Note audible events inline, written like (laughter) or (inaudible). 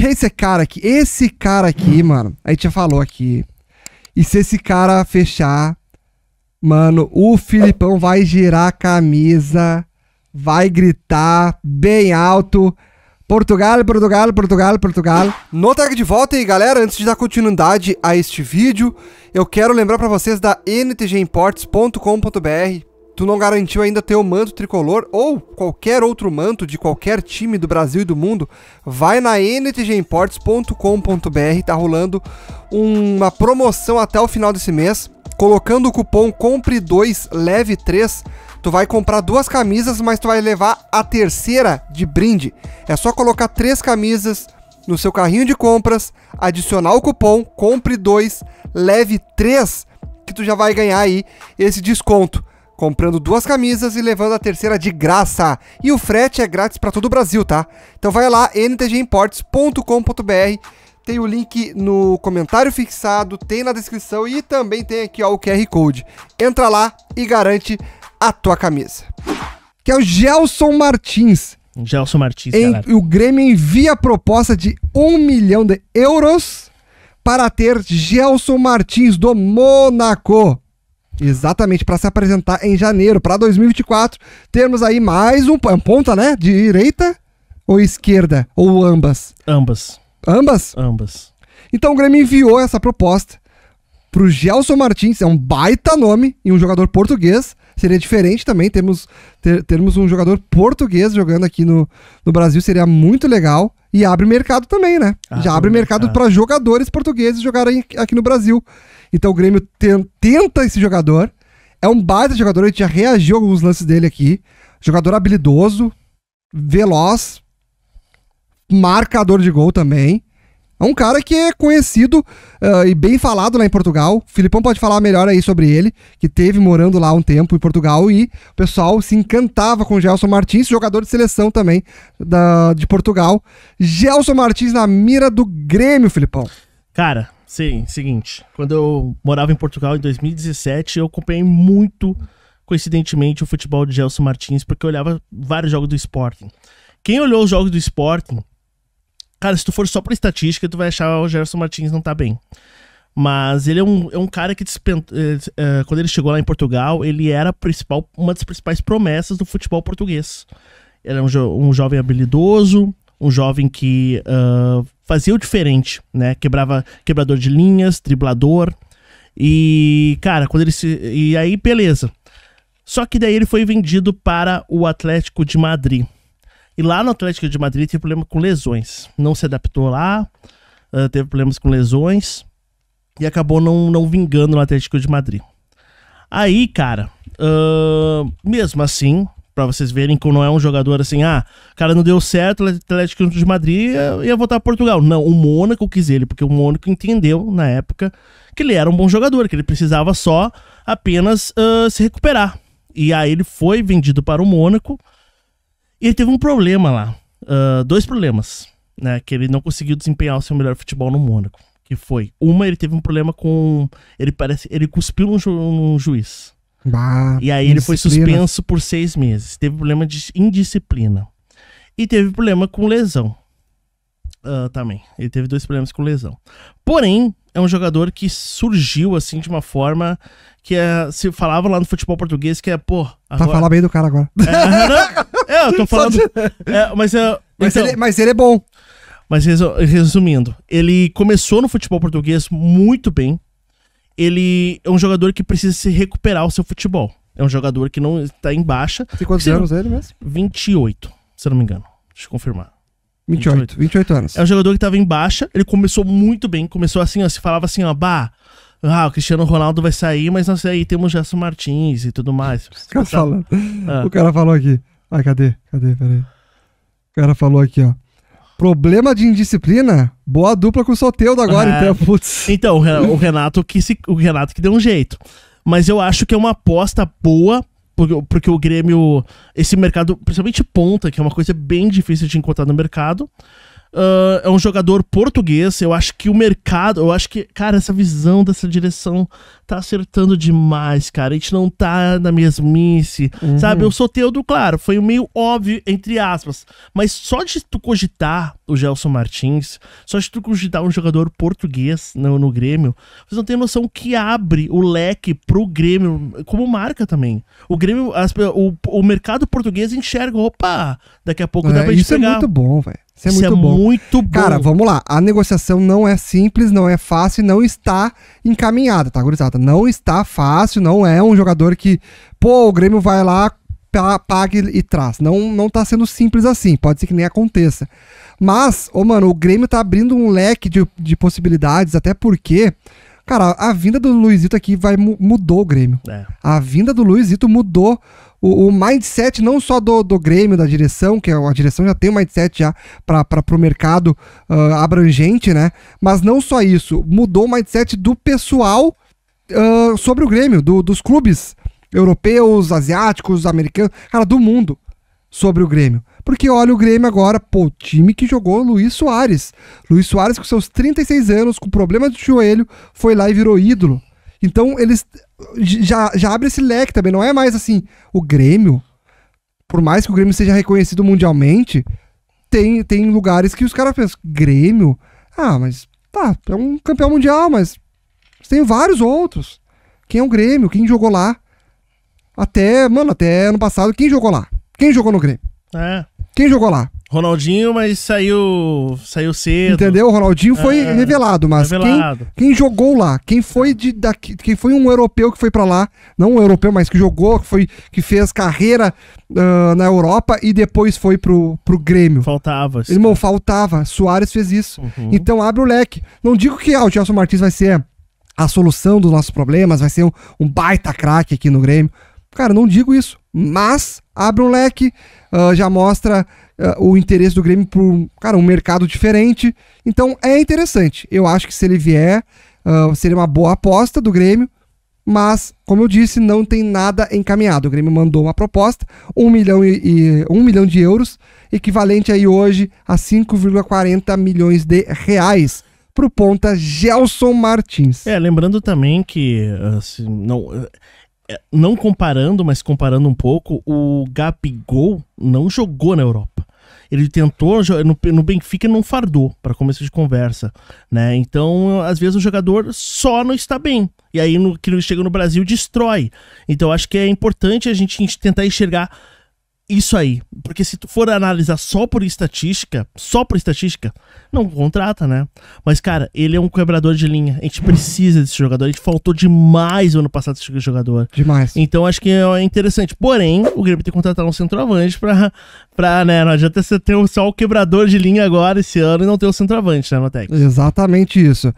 que é esse cara aqui? Esse cara aqui, mano, a gente já falou aqui. E se esse cara fechar, mano, o Filipão vai girar a camisa, vai gritar bem alto. Portugal, Portugal, Portugal, Portugal. No tag de volta aí, galera, antes de dar continuidade a este vídeo, eu quero lembrar para vocês da ntgimports.com.br tu não garantiu ainda teu manto tricolor ou qualquer outro manto de qualquer time do Brasil e do mundo, vai na ntgimports.com.br, tá rolando uma promoção até o final desse mês, colocando o cupom COMPRE2 LEVE3 Tu vai comprar duas camisas, mas tu vai levar a terceira de brinde. É só colocar três camisas no seu carrinho de compras, adicionar o cupom compre 2 leve 3 que tu já vai ganhar aí esse desconto comprando duas camisas e levando a terceira de graça. E o frete é grátis para todo o Brasil, tá? Então vai lá, ntgimports.com.br. Tem o link no comentário fixado, tem na descrição e também tem aqui ó, o QR Code. Entra lá e garante a tua camisa. Que é o Gelson Martins. Gelson Martins, em, galera. O Grêmio envia a proposta de 1 milhão de euros para ter Gelson Martins do Monaco. Exatamente, para se apresentar em janeiro, para 2024. Temos aí mais é um, ponta, né? Direita ou esquerda? Ou ambas? Ambas. Ambas? Ambas. Então o Grêmio enviou essa proposta pro Gelson Martins, é um baita nome e um jogador português Seria diferente também termos, ter, termos um jogador português jogando aqui no, no Brasil, seria muito legal. E abre mercado também, né? Já abre mercado para jogadores portugueses jogarem aqui no Brasil. Então o Grêmio ten, tenta esse jogador. É um baita jogador, a gente já reagiu a alguns lances dele aqui. Jogador habilidoso, veloz, marcador de gol também. É um cara que é conhecido uh, e bem falado lá em Portugal. O Filipão pode falar melhor aí sobre ele, que teve morando lá um tempo em Portugal e o pessoal se encantava com o Gelson Martins, jogador de seleção também da, de Portugal. Gelson Martins na mira do Grêmio, Filipão. Cara, sim, seguinte. Quando eu morava em Portugal em 2017, eu acompanhei muito, coincidentemente, o futebol de Gelson Martins, porque eu olhava vários jogos do Sporting. Quem olhou os jogos do Sporting Cara, se tu for só pra estatística, tu vai achar o Gerson Martins não tá bem. Mas ele é um, é um cara que, eh, eh, quando ele chegou lá em Portugal, ele era principal, uma das principais promessas do futebol português. Ele era um, jo um jovem habilidoso, um jovem que uh, fazia o diferente, né? Quebrava quebrador de linhas, driblador. E, cara, quando ele se. E aí, beleza. Só que daí ele foi vendido para o Atlético de Madrid. E lá no Atlético de Madrid teve problema com lesões. Não se adaptou lá, teve problemas com lesões e acabou não, não vingando no Atlético de Madrid. Aí, cara, uh, mesmo assim, para vocês verem que não é um jogador assim, ah, cara, não deu certo, o Atlético de Madrid ia, ia voltar a Portugal. Não, o Mônaco quis ele, porque o Mônaco entendeu na época que ele era um bom jogador, que ele precisava só apenas uh, se recuperar. E aí ele foi vendido para o Mônaco e ele teve um problema lá. Uh, dois problemas. Né, que ele não conseguiu desempenhar o seu melhor futebol no Mônaco. Que foi. Uma, ele teve um problema com. Ele parece. Ele cuspiu num, ju, juiz. Bah, e aí ele foi suspenso por seis meses. Teve problema de indisciplina. E teve problema com lesão uh, também. Ele teve dois problemas com lesão. Porém, é um jogador que surgiu assim de uma forma que é, se falava lá no futebol português que é, pô. Agora... Tá falar bem do cara agora. É, é eu tô (laughs) falando. É, mas, é, mas, então, ele, mas ele é bom. Mas resumindo, ele começou no futebol português muito bem. Ele é um jogador que precisa se recuperar o seu futebol. É um jogador que não está em baixa. Tem quantos anos ele mesmo? 28, se eu não me engano. Deixa eu confirmar. 28, 28, 28 anos. É um jogador que tava em baixa, ele começou muito bem, começou assim, ó, se falava assim, ó, bah, ah, o Cristiano Ronaldo vai sair, mas nós aí temos Gerson Martins e tudo mais. O cara, fala, ah. É. o cara falou aqui, ai, cadê, cadê, peraí. O cara falou aqui, ó. Problema de indisciplina? Boa dupla com o Soteudo agora, é. então, putz. Então, o Renato, que se, o Renato que deu um jeito. Mas eu acho que é uma aposta boa porque o Grêmio, esse mercado, principalmente ponta, que é uma coisa bem difícil de encontrar no mercado, Uh, é um jogador português. Eu acho que o mercado. Eu acho que, cara, essa visão dessa direção tá acertando demais, cara. A gente não tá na mesmice. Uhum. Sabe? O Soteudo, claro, foi meio óbvio, entre aspas. Mas só de tu cogitar o Gelson Martins, só de tu cogitar um jogador português no, no Grêmio, vocês não têm noção que abre o leque pro Grêmio como marca também. O Grêmio, as, o, o mercado português enxerga, opa, daqui a pouco é, dá pra gente isso é pegar. Isso é muito bom, velho. Isso é, Isso é muito, é bom. muito bom. Cara, vamos lá. A negociação não é simples, não é fácil, não está encaminhada, tá, gurizada? Não está fácil, não é um jogador que, pô, o Grêmio vai lá, paga e traz. Não, não tá sendo simples assim, pode ser que nem aconteça. Mas, ô, mano, o Grêmio tá abrindo um leque de, de possibilidades, até porque. Cara, a vinda do Luizito aqui vai, mudou o Grêmio. É. A vinda do Luizito mudou o, o, mindset não só do, do Grêmio, da direção, que é a direção já tem o um mindset já para o mercado uh, abrangente, né? Mas não só isso, mudou o mindset do pessoal uh, sobre o Grêmio, do, dos clubes europeus, asiáticos, americanos, cara, do mundo sobre o Grêmio. Porque olha o Grêmio agora, pô, time que jogou Luiz Soares. Luiz Soares, com seus 36 anos, com problemas de joelho, foi lá e virou ídolo. Então eles já, já abre esse leque também, não é mais assim, o Grêmio, por mais que o Grêmio seja reconhecido mundialmente, tem, tem lugares que os caras pensam, Grêmio? Ah, mas tá, é um campeão mundial, mas tem vários outros. Quem é o Grêmio? Quem jogou lá? Até, mano, até ano passado, quem jogou lá? Quem jogou no Grêmio? É. Quem jogou lá? Ronaldinho, mas saiu saiu cedo. Entendeu? O Ronaldinho foi é, revelado, mas revelado. Quem, quem, jogou lá, quem foi de daqui, quem foi um europeu que foi para lá, não um europeu, mas que jogou, que foi que fez carreira uh, na Europa e depois foi pro, pro Grêmio. Faltava. Sim. Irmão, faltava. Soares fez isso. Uhum. Então abre o leque. Não digo que ah, o Gelson Martins vai ser a solução dos nossos problemas, vai ser um, um baita craque aqui no Grêmio. Cara, não digo isso, mas abre o leque, uh, já mostra eh, o interesse do Grêmio por, cara, um mercado diferente. Então é interessante. Eu acho que se ele vier, uh, seria uma boa aposta do Grêmio. Mas, como eu disse, não tem nada encaminhado. O Grêmio mandou uma proposta, 1 milhão, e, e, milhão de euros, equivalente aí hoje a 5,40 milhões de reais para o ponta Gelson Martins. É, lembrando também que assim, não é, não comparando, mas comparando um pouco, o Gabigol não jogou na Europa. Ele tentou, no, Benfica não fardou, para começo de conversa, né? Então, às vezes o jogador só não está bem. E aí, no, que chega no Brasil, destrói. Então, acho que é importante a gente tentar enxergar isso aí. Porque se tu for analisar só por estatística, só por estatística, não contrata, né? Mas, cara, ele é um quebrador de linha. A gente precisa desse jogador. A gente faltou demais ano passado desse jogador. Demais. Então acho que é interessante. Porém, o Grêmio tem que contratar um centroavante pra, pra né? Não adianta você ter só o quebrador de linha agora esse ano e não ter o centroavante, né, Matex? Exatamente isso.